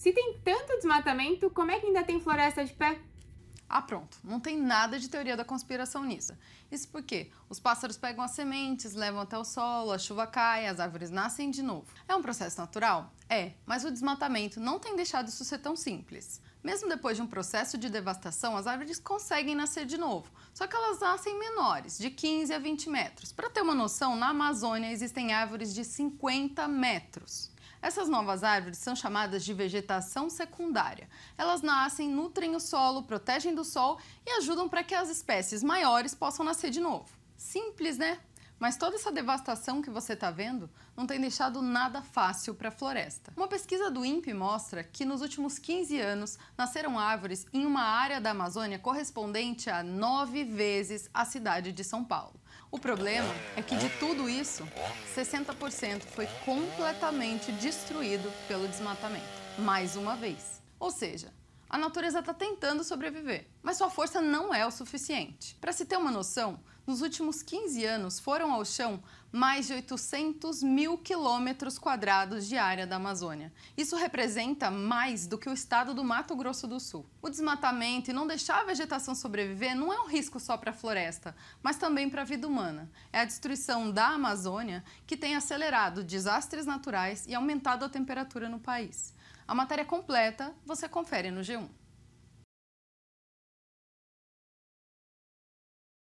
Se tem tanto desmatamento, como é que ainda tem floresta de pé? Ah, pronto, não tem nada de teoria da conspiração nisso. Isso porque os pássaros pegam as sementes, levam até o solo, a chuva cai, as árvores nascem de novo. É um processo natural? É, mas o desmatamento não tem deixado isso ser tão simples. Mesmo depois de um processo de devastação, as árvores conseguem nascer de novo, só que elas nascem menores, de 15 a 20 metros. Para ter uma noção, na Amazônia existem árvores de 50 metros. Essas novas árvores são chamadas de vegetação secundária. Elas nascem, nutrem o solo, protegem do sol e ajudam para que as espécies maiores possam nascer de novo. Simples, né? Mas toda essa devastação que você está vendo não tem deixado nada fácil para a floresta. Uma pesquisa do INPE mostra que nos últimos 15 anos nasceram árvores em uma área da Amazônia correspondente a nove vezes a cidade de São Paulo. O problema é que de tudo isso, 60% foi completamente destruído pelo desmatamento. Mais uma vez. Ou seja, a natureza está tentando sobreviver, mas sua força não é o suficiente. Para se ter uma noção, nos últimos 15 anos foram ao chão mais de 800 mil quilômetros quadrados de área da Amazônia. Isso representa mais do que o estado do Mato Grosso do Sul. O desmatamento e não deixar a vegetação sobreviver não é um risco só para a floresta, mas também para a vida humana. É a destruição da Amazônia que tem acelerado desastres naturais e aumentado a temperatura no país. A matéria completa você confere no G1.